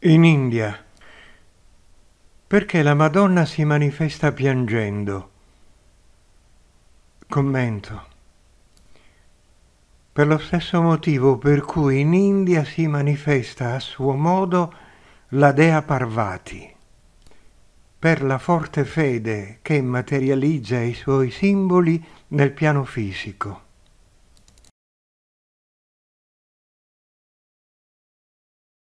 In India. Perché la Madonna si manifesta piangendo? Commento. Per lo stesso motivo per cui in India si manifesta a suo modo la dea Parvati. Per la forte fede che materializza i suoi simboli nel piano fisico.